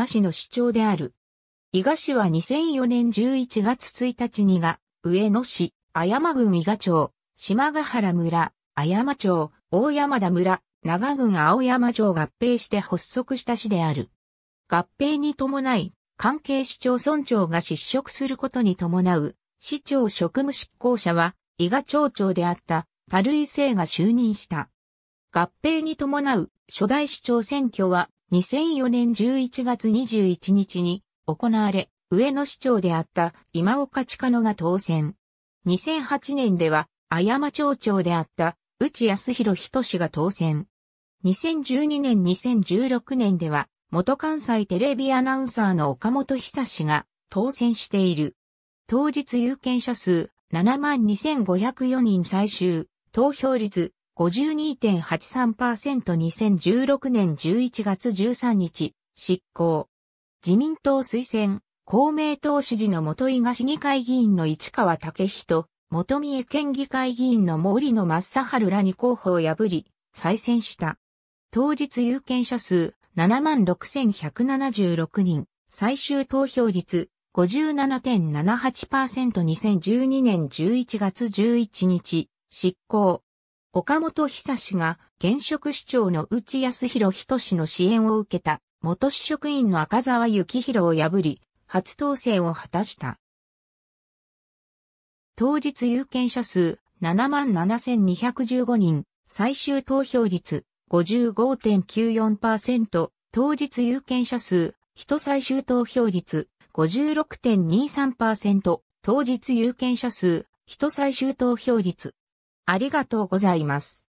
賀市の主張である。伊賀市は2004年11月1日にが、上野市、綾山郡伊賀町、島ヶ原村、綾山町、大山田村、長郡青山城合併して発足した市である。合併に伴い、関係市町村長が失職することに伴う、市長職務執行者は、伊賀町長であった、パルイ生が就任した。合併に伴う初代市長選挙は2004年11月21日に行われ、上野市長であった今岡近野が当選。2008年では、あやま町長であった内康弘人氏が当選。2012年2016年では、元関西テレビアナウンサーの岡本久氏が当選している。当日有権者数72,504人最終、投票率 52.83%2016 年11月13日、執行。自民党推薦、公明党支持の元井賀市議会議員の市川武人、元三重県議会議員の森野正春らに候補を破り、再選した。当日有権者数76,176人、最終投票率 57.78%2012 年11月11日、執行。岡本久志が現職市長の内康弘氏の支援を受けた元市職員の赤沢幸弘を破り、初当選を果たした。当日有権者数77,215人、最終投票率55.94%、当日有権者数、人最終投票率56.23%、当日有権者数、人最終投票率ありがとうございます。